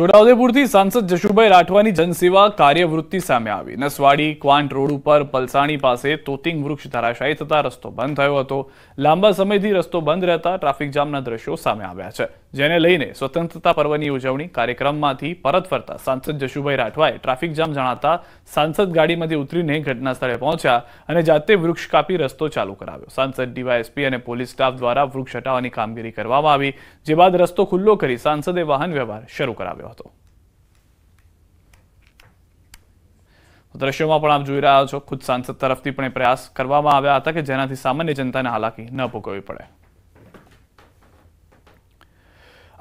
છોટાઉદેપુરથી સાંસદ જશુભાઈ રાઠવાની જનસેવા કાર્યવૃત્તિ સામે આવી નસવાડી ક્વાંટ રોડ ઉપર પલસાણી પાસે તોતિંગ વૃક્ષ ધરાશાયી થતા રસ્તો બંધ થયો હતો લાંબા સમયથી રસ્તો બંધ રહેતા ટ્રાફિક જામના દ્રશ્યો સામે આવ્યા છે જેને લઈને સ્વતંત્રતા પર્વની ઉજવણી કાર્યક્રમમાંથી પરત ફરતા સાંસદ જશુભાઈ રાઠવાએ ટ્રાફિક જામ જણાતા સાંસદ ગાડીમાંથી ઉતરીને ઘટના સ્થળે પહોંચ્યા અને જાતે વૃક્ષ કાપી રસ્તો ચાલુ કરાવ્યો સાંસદ ડીવાયએસપી અને પોલીસ સ્ટાફ દ્વારા વૃક્ષ હટાવવાની કામગીરી કરવામાં આવી જે બાદ રસ્તો ખુલ્લો કરી સાંસદે વાહન વ્યવહાર શરૂ કરાવ્યો હતો દ્રશ્યોમાં પણ આપ જોઈ રહ્યા છો ખુદ સાંસદ તરફથી પણ પ્રયાસ કરવામાં આવ્યા હતા કે જેનાથી સામાન્ય જનતાને હાલાકી ન ભોગવવી પડે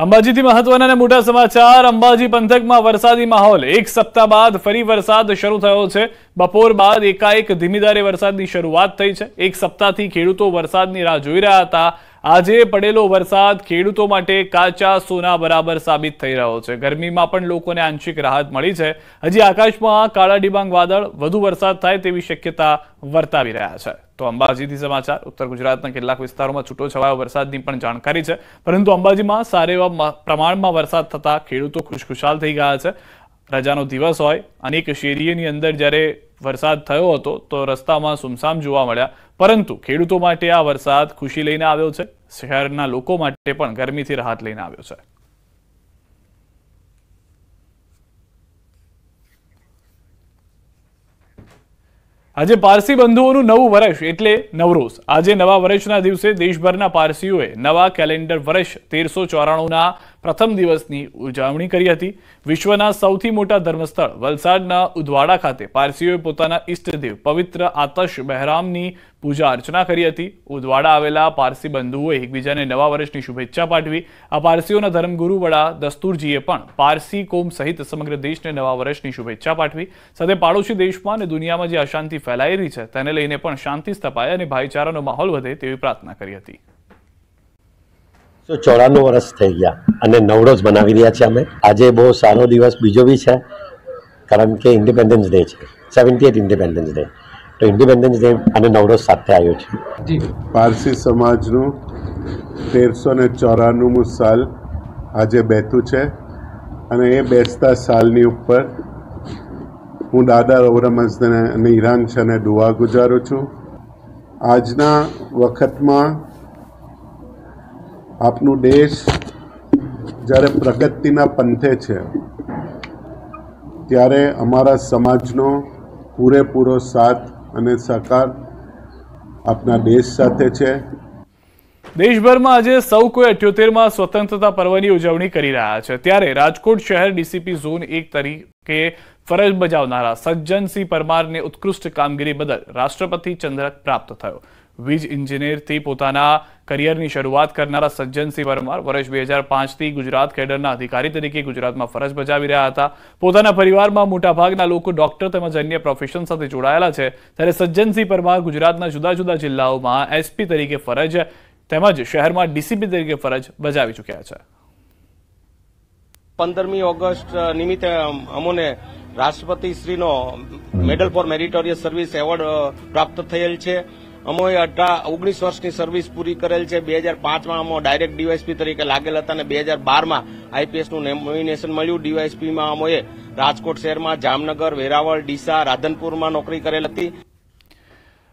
અંબાજીથી મહત્વના અને મોટા સમાચાર અંબાજી પંથકમાં વરસાદી માહોલ એક સપ્તાહ બાદ ફરી વરસાદ શરૂ થયો છે બપોર બાદ એકાએક ધીમીધારે વરસાદની શરૂઆત થઈ છે એક સપ્તાહથી ખેડૂતો વરસાદની રાહ જોઈ રહ્યા હતા આજે પડેલો વરસાદ ખેડૂતો માટે કાચા સોના બરાબર સાબિત થઈ રહ્યો છે ગરમીમાં પણ લોકોને આંશિક રાહત મળી છે હજી આકાશમાં કાળા ડિબાંગ વાદળ વધુ વરસાદ થાય તેવી શક્યતા વર્તાવી રહ્યા છે તો અંબાજીથી સમાચાર ઉત્તર ગુજરાતના કેટલાક વિસ્તારોમાં છૂટો છવાયો વરસાદની પણ જાણકારી છે પરંતુ અંબાજીમાં સારા એવા પ્રમાણમાં વરસાદ થતા ખેડૂતો ખુશખુશાલ થઈ ગયા છે રજાનો દિવસ હોય અનેક શેરીઓની અંદર જ્યારે વરસાદ થયો હતો તો રસ્તામાં સુમસામ જોવા મળ્યા પરંતુ ખેડૂતો માટે આ વરસાદ ખુશી લઈને આવ્યો છે શહેરના લોકો માટે પણ ગરમીથી રાહત લઈને આવ્યો છે આજે પારસી બંધુઓનું નવું વર્ષ એટલે નવરોઝ આજે નવા વર્ષના દિવસે દેશભરના પારસીઓએ નવા કેલેન્ડર વર્ષ તેરસો ચોરાણુંના પ્રથમ દિવસની ઉજવણી કરી હતી વિશ્વના સૌથી મોટા ધર્મસ્થળ વલસાડના ઉદવાડા ખાતે પારસીઓએ પોતાના ઇષ્ટદેવ પવિત્ર આતશ બહેરામની પૂજા અર્ચના કરી હતી ઉદવાડા આવેલા પારસી બંધુઓએ એકબીજાને નવા વર્ષની શુભેચ્છા પાઠવી આ પારસીઓના ધર્મગુરુ વડા દસ્તુરજીએ પણ પારસી કોમ સહિત સમગ્ર દેશને નવા વર્ષની શુભેચ્છા પાઠવી સાથે પાડોશી દેશમાં અને દુનિયામાં જે અશાંતિ ફેલાઈ રહી છે તેને લઈને પણ શાંતિ સ્થપાય અને ભાઈચારાનો માહોલ વધે તેવી પ્રાર્થના કરી હતી ચોરાનું વર્ષ થઈ ગયા અને નવરોજ બનાવી રહ્યા છીએ અમે આજે બહુ સારો દિવસ બીજો બી છે કારણ કે ઇન્ડિપેન્ડન્સ ડે છે સેવન્ટી એટ ઇન્ડિપેન્ડન્સ ડે તો ઇન્ડિપેન્ડન્સ ડે અને નવરોજ સાથે આવ્યો છે પારસી સમાજનું તેરસો ને ચોરાણુંમું સાલ આજે બેતું છે અને એ બેસતા સાલની ઉપર હું દાદા રૌરમંસને અને ઈરાન છે અને દુઆ ગુજારું છું આજના વખતમાં આપનું દેશ જ્યારે પ્રગતિના પંથે છે ત્યારે અમારા સમાજનો પૂરેપૂરો સાથ અને સહકાર આપના દેશ સાથે છે દેશભરમાં આજે સૌ કોઈ અઠ્યોતેરમાં સ્વતંત્રતા પર્વની ઉજવણી કરી રહ્યા છે ત્યારે રાજકોટ શહેર ડીસીપી ઝોન એક તરીકે ફરજ બજાવનારા સજ્જનસિંહ પરમારને ઉત્કૃષ્ટ કામગીરી બદલ રાષ્ટ્રપતિ ચંદ્રક પ્રાપ્ત થયો વીજ ઇન્જિનિયરથી પોતાના કરિયરની શરૂઆત કરનારા સજ્જનસિંહ પરમાર વર્ષ બે હજાર પાંચથી ગુજરાત કેડરના અધિકારી તરીકે ગુજરાતમાં ફરજ બજાવી રહ્યા હતા પોતાના પરિવારમાં મોટાભાગના લોકો ડોક્ટર તેમજ અન્ય પ્રોફેશન સાથે જોડાયેલા છે ત્યારે સજ્જનસિંહ પરમાર ગુજરાતના જુદા જુદા જિલ્લાઓમાં એસપી તરીકે ફરજ તેમજ શહેરમાં ડીસીપી તરીકે ફરજ બજાવી ચૂક્યા છે પંદરમી ઓગસ્ટ નિમિત્તે અમોને રાષ્ટ્રપતિ શ્રીનો medal for meritorious service award પ્રાપ્ત થયેલ છે અમોએ અઢાર ઓગણીસ વર્ષની સર્વિસ પૂરી કરેલ છે બે હજાર પાંચમાં અમો ડાયરેક્ટ ડીવાયસપી તરીકે લાગેલ હતા અને બે હજાર બારમાં આઈપીએસનું નોમિનેશન મળ્યું ડીવાયસપીમાં અમોએ રાજકોટ શહેરમાં જામનગર વેરાવળ ડીસા રાધનપુરમાં નોકરી કરેલ હતી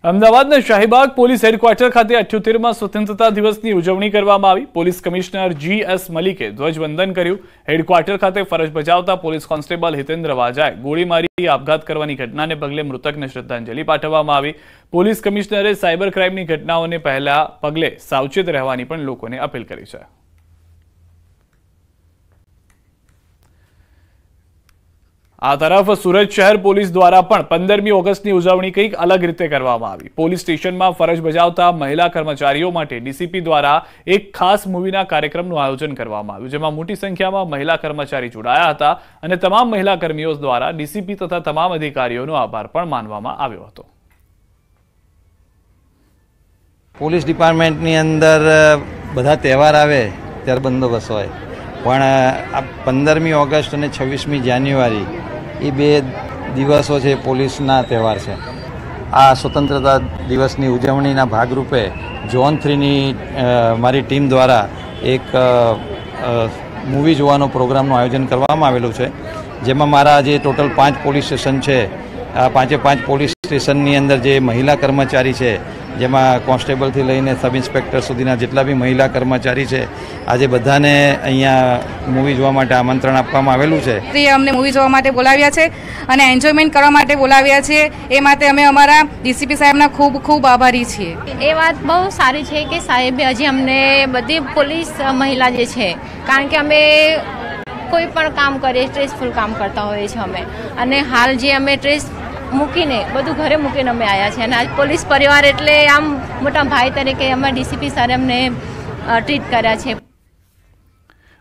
અમદાવાદના શાહીબાગ પોલીસ હેડક્વાર્ટર ખાતે અઠ્યોતેરમાં સ્વતંત્રતા દિવસની ઉજવણી કરવામાં આવી પોલીસ કમિશનર જી એસ મલિકે ધ્વજવંદન કર્યું હેડક્વાર્ટર ખાતે ફરજ બજાવતા પોલીસ કોન્સ્ટેબલ હિતેન્દ્ર વાજાએ ગોળી મારી આપઘાત કરવાની ઘટનાને પગલે મૃતકને શ્રદ્ધાંજલિ પાઠવવામાં આવી પોલીસ કમિશનરે સાયબર ક્રાઇમની ઘટનાઓને પહેલા પગલે સાવચેત રહેવાની પણ લોકોને અપીલ કરી છે આ તરફ સુરત શહેર પોલીસ દ્વારા પણ પંદરમી ઓગસ્ટની ઉજવણી કંઈક અલગ રીતે કરવામાં આવી પોલીસ સ્ટેશનમાં ફરજ બજાવતા મહિલા કર્મચારીઓ માટે ડીસીપી દ્વારા એક ખાસ મૂવીના કાર્યક્રમનું આયોજન કરવામાં આવ્યું જેમાં મોટી સંખ્યામાં મહિલા કર્મચારી જોડાયા હતા અને તમામ મહિલા કર્મીઓ દ્વારા ડીસીપી તથા તમામ અધિકારીઓનો આભાર પણ માનવામાં આવ્યો હતો પોલીસ ડિપાર્ટમેન્ટની અંદર બધા તહેવાર આવે ત્યારે બંદોબસ્ત હોય પણ આ પંદરમી ઓગસ્ટ અને છવ્વીસમી જાન્યુઆરી એ બે દિવસો છે પોલીસના તહેવાર છે આ સ્વતંત્રતા દિવસની ઉજવણીના ભાગરૂપે ઝોન થ્રીની મારી ટીમ દ્વારા એક મૂવી જોવાનો પ્રોગ્રામનું આયોજન કરવામાં આવેલું છે જેમાં મારા જે ટોટલ પાંચ પોલીસ સ્ટેશન છે આ પાંચે પાંચ પોલીસ સ્ટેશનની અંદર જે મહિલા કર્મચારી છે જેમાં કોન્સ્ટેબલથી લઈને સબ ઇન્સ્પેક્ટર સુધીના જેટલા બી મહિલા કર્મચારી છે આજે બધાને અહીંયા મૂવી જોવા માટે આમંત્રણ આપવામાં આવેલું છે તે અમને મૂવી જોવા માટે બોલાવ્યા છે અને એન્જોયમેન્ટ કરવા માટે બોલાવ્યા છે એ માટે અમે અમારા ડીસીપી સાહેબના ખૂબ ખૂબ આભારી છીએ એ વાત બહુ સારી છે કે સાહેબે હજી અમને બધી પોલીસ મહિલા જે છે કારણ કે અમે કોઈ પણ કામ કરીએ સ્ટ્રેસફુલ કામ કરતા હોઈએ છીએ અમે અને હાલ જે અમે સ્ટ્રેસ મૂકીને બધું ઘરે મૂકીને અમે આવ્યા છીએ અને આજ પોલીસ પરિવાર એટલે આમ મોટા ભાઈ તરીકે અમે ડીસીપી સર અમને ટ્રીટ કર્યા છે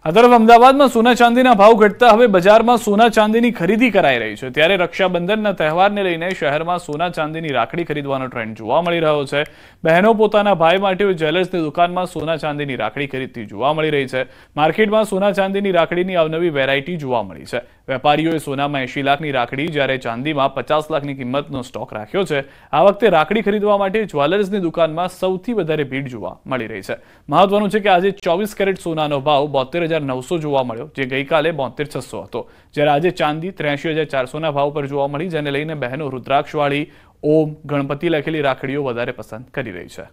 આ તરફ અમદાવાદમાં સોના ચાંદીના ભાવ ઘટતા હવે બજારમાં સોના ચાંદીની ખરીદી કરાઈ રહી છે ત્યારે રક્ષાબંધનના તહેવારને લઈને શહેરમાં સોના ચાંદીની રાખડી ખરીદવાનો ટ્રેન્ડ જોવા મળી રહ્યો છે બહેનો પોતાના ભાઈ માટે જ્વેલર્સની દુકાનમાં સોના ચાંદીની રાખડી ખરીદતી જોવા મળી રહી છે માર્કેટમાં સોના ચાંદીની રાખડીની અવનવી વેરાયટી જોવા મળી છે વેપારીઓએ સોનામાં એંશી લાખની રાખડી જ્યારે ચાંદીમાં પચાસ લાખની કિંમતનો સ્ટોક રાખ્યો છે આ વખતે રાખડી ખરીદવા માટે જ્વેલર્સની દુકાનમાં સૌથી વધારે ભીડ જોવા મળી રહી છે મહત્વનું છે કે આજે ચોવીસ કેરેટ સોનાનો ભાવ બોતેર હજાર નવસો જોવા મળ્યો જે ગઈકાલે બોતેર છસો હતો જ્યારે આજે ચાંદી ત્રેસી હજાર ચારસોના ભાવ પર જોવા મળી જેને લઈને બહેનો રુદ્રાક્ષવાળી ઓમ ગણપતિ લખેલી રાખડીઓ વધારે પસંદ કરી રહી છે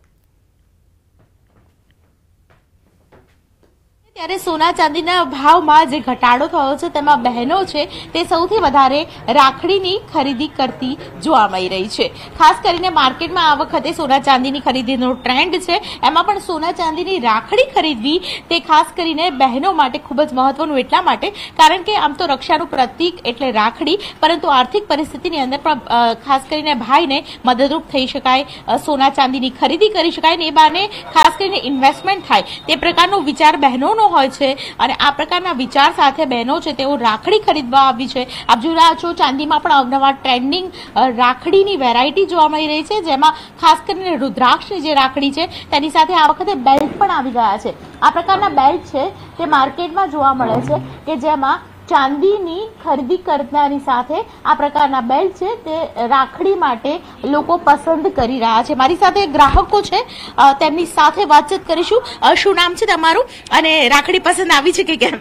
ત્યારે સોના ચાંદીના ભાવમાં જે ઘટાડો થયો છે તેમાં બહેનો છે તે સૌથી વધારે રાખડીની ખરીદી કરતી જોવા મળી રહી છે ખાસ કરીને માર્કેટમાં આ વખતે સોના ચાંદીની ખરીદીનો ટ્રેન્ડ છે એમાં પણ સોના ચાંદીની રાખડી ખરીદવી તે ખાસ કરીને બહેનો માટે ખૂબ જ મહત્વનું એટલા માટે કારણ કે આમ તો રક્ષાનું પ્રતીક એટલે રાખડી પરંતુ આર્થિક પરિસ્થિતિની અંદર પણ ખાસ કરીને ભાઈને મદદરૂપ થઈ શકાય સોના ચાંદીની ખરીદી કરી શકાય ને એ બાને ખાસ કરીને ઇન્વેસ્ટમેન્ટ થાય તે પ્રકારનો વિચાર બહેનોનો બહેનો હોય છે અને આ પ્રકારના વિચાર સાથે બહેનો છે તેઓ રાખડી ખરીદવા આવી છે આપ જોઈ રહ્યા છો ચાંદીમાં પણ અવનવા ટ્રેન્ડિંગ રાખડીની વેરાયટી જોવા મળી રહી છે જેમાં ખાસ કરીને રુદ્રાક્ષની જે રાખડી છે તેની સાથે આ વખતે બેલ્ટ પણ આવી ગયા છે આ પ્રકારના બેલ્ટ છે તે માર્કેટમાં જોવા મળે છે કે જેમાં ચાંદીની ખરીદી કરનારની સાથે આ પ્રકારના બેલ્ટ છે તે રાખડી માટે લોકો પસંદ કરી રહ્યા છે મારી સાથે ગ્રાહકો છે તેમની સાથે વાતચીત કરીશું શું નામ છે તમારું અને રાખડી પસંદ આવી છે કે કેમ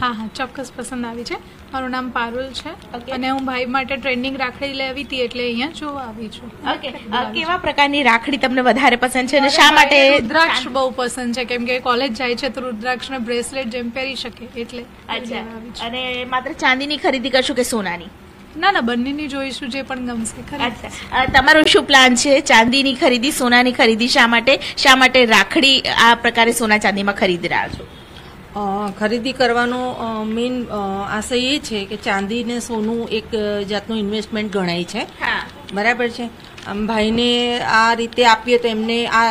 હા હા ચોક્કસ પસંદ આવી છે મારું નામ પારુલ છે અને હું ભાઈ માટે ટ્રેનિંગ રાખડી લેવી હતી એટલે અહીંયા જોવા આવી છું ઓકે કેવા પ્રકારની રાખડી તમને વધારે પસંદ છે અને શા માટે રુદ્રાક્ષ બહુ પસંદ છે કેમ કે કોલેજ જાય છે તો રુદ્રાક્ષને બ્રેસલેટ જેમ પહેરી શકે એટલે અને માત્ર ચાંદીની ખરીદી કરશું કે સોનાની ના ના બંનેની જોઈશું જે પણ ગમશે તમારો શું પ્લાન છે ચાંદીની ખરીદી સોનાની ખરીદી શા માટે શા માટે રાખડી આ પ્રકારે સોના ચાંદીમાં ખરીદી રહ્યા છો ખરીદી કરવાનો મેઇન આશય એ છે કે ચાંદી ને સોનું એક જાતનું ઇન્વેસ્ટમેન્ટ ગણાય છે બરાબર છે આમ ભાઈને આ રીતે આપીએ તો એમને આ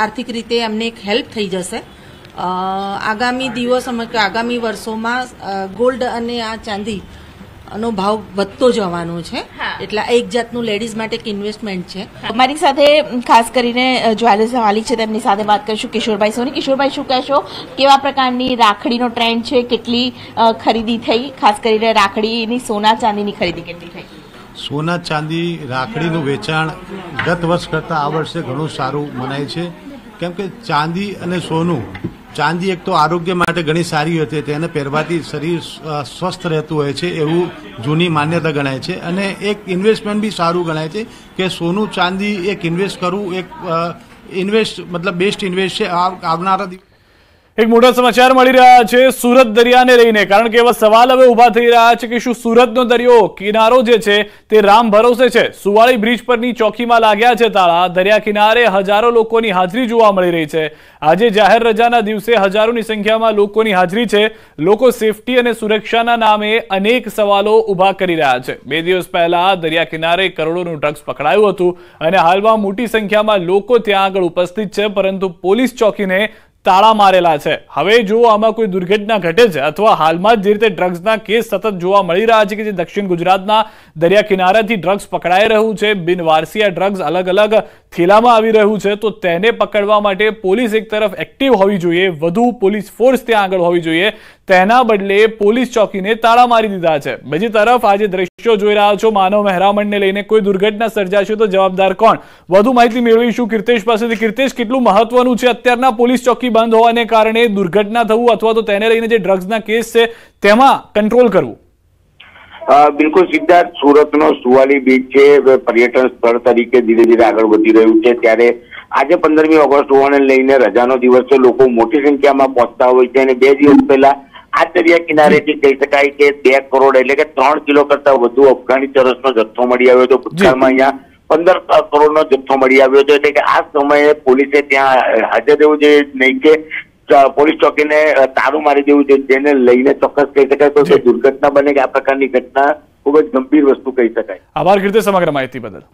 આર્થિક રીતે એમને એક હેલ્પ થઈ જશે આગામી દિવસ કે આગામી વર્ષોમાં ગોલ્ડ અને આ ચાંદી નો ભાવ વધતો જવાનો છે એટલે એક જાતનું લેડીઝ માટે એક ઇન્વેસ્ટમેન્ટ છે મારી સાથે ખાસ કરીને જ્વેલર્સ માલિક છે તેમની સાથે વાત કરીશું કિશોરભાઈ સોની કિશોરભાઈ શું કહેશો કેવા પ્રકારની રાખડીનો ટ્રેન્ડ છે કેટલી ખરીદી થઈ ખાસ કરીને રાખડીની સોના ચાંદીની ખરીદી કેટલી થઈ સોના ચાંદી રાખડીનું વેચાણ ગત વર્ષ કરતાં આ વર્ષે ઘણું સારું મનાય છે કેમ કે ચાંદી અને સોનું ચાંદી એક તો આરોગ્ય માટે ઘણી સારી હતી તેને પહેરવાથી શરીર સ્વસ્થ રહેતું હોય છે એવું જૂની માન્યતા ગણાય છે અને એક ઇન્વેસ્ટમેન્ટ બી સારું ગણાય છે કે સોનું ચાંદી એક ઇન્વેસ્ટ કરવું એક ઇન્વેસ્ટ મતલબ બેસ્ટ ઇન્વેસ્ટ છે આવનારા દિવસ એક મોટો સમાચાર મળી રહ્યા છે સુરત દરિયાને લઈને કારણ કે એવા સવાલ હવે ઉભા થઈ રહ્યા છે કે શું સુરતનો દરિયો કિનારો જે છે તે રામ ભરોસે છે સુવાળી બ્રિજ પરની ચોકીમાં લાગ્યા છે તાળા દરિયા કિનારે હજારો લોકોની હાજરી જોવા મળી રહી છે આજે જાહેર રજાના દિવસે હજારોની સંખ્યામાં લોકોની હાજરી છે લોકો સેફટી અને સુરક્ષાના નામે અનેક સવાલો ઉભા કરી રહ્યા છે બે દિવસ પહેલા દરિયા કિનારે કરોડોનું ડ્રગ્સ પકડાયું હતું અને હાલમાં મોટી સંખ્યામાં લોકો ત્યાં આગળ ઉપસ્થિત છે પરંતુ પોલીસ ચોકીને તાળા મારેલા છે હવે જો આમાં કોઈ દુર્ઘટના ઘટે છે અથવા હાલમાં જે રીતે ડ્રગ્સના કેસ સતત જોવા મળી રહ્યા છે કે જે દક્ષિણ ગુજરાતના દરિયા કિનારાથી ડ્રગ્સ પકડાઈ રહ્યું છે બિનવારસી ડ્રગ્સ અલગ અલગ થેલામાં આવી રહ્યું છે તો તેને પકડવા માટે પોલીસ એક તરફ એક્ટિવ હોવી જોઈએ વધુ પોલીસ ફોર્સ ત્યાં આગળ હોવી જોઈએ તેના બદલે પોલીસ ચોકીને તાળા મારી દીધા છે બીજી તરફ આજે દ્રશ્યો જોઈ રહ્યા છો માનવ મહેરામણને લઈને કોઈ દુર્ઘટના સર્જાશે તો જવાબદાર કોણ વધુ માહિતી મેળવીશું કીર્તેશ પાસેથી કીર્તેશ કેટલું મહત્વનું છે અત્યારના પોલીસ ચોકી બંધ હોવાને કારણે દુર્ઘટના થવું અથવા તો તેને લઈને જે ડ્રગ્સના કેસ છે તેમાં કંટ્રોલ કરવું બિલકુલ સિદ્ધાર્થ સુરતનો સુવાલી બીચ છે પર્યટન સ્થળ તરીકે ધીરે ધીરે આગળ વધી રહ્યું છે ત્યારે આજે પંદરમી ઓગસ્ટ હોવાને લઈને રજાનો દિવસ છે લોકો મોટી સંખ્યામાં પહોંચતા હોય છે અને બે દિવસ પહેલા આ દરિયા કિનારેથી કહી શકાય કે બે કરોડ એટલે કે ત્રણ કિલો કરતા વધુ અફઘાની ચરસનો જથ્થો મળી આવ્યો હતો ભૂતકાળમાં અહીંયા પંદર કરોડનો જથ્થો મળી આવ્યો હતો એટલે કે આ સમયે પોલીસે ત્યાં હાજર રહેવું જોઈએ નહીં કે પોલીસ ચોકીને તારું મારી દેવું જોઈએ જેને લઈને ચોક્કસ કહી શકાય તો દુર્ઘટના બને કે આ પ્રકારની ઘટના ખૂબ જ ગંભીર વસ્તુ કહી શકાય આભાર કીર્તિ સમગ્ર માહિતી બદલ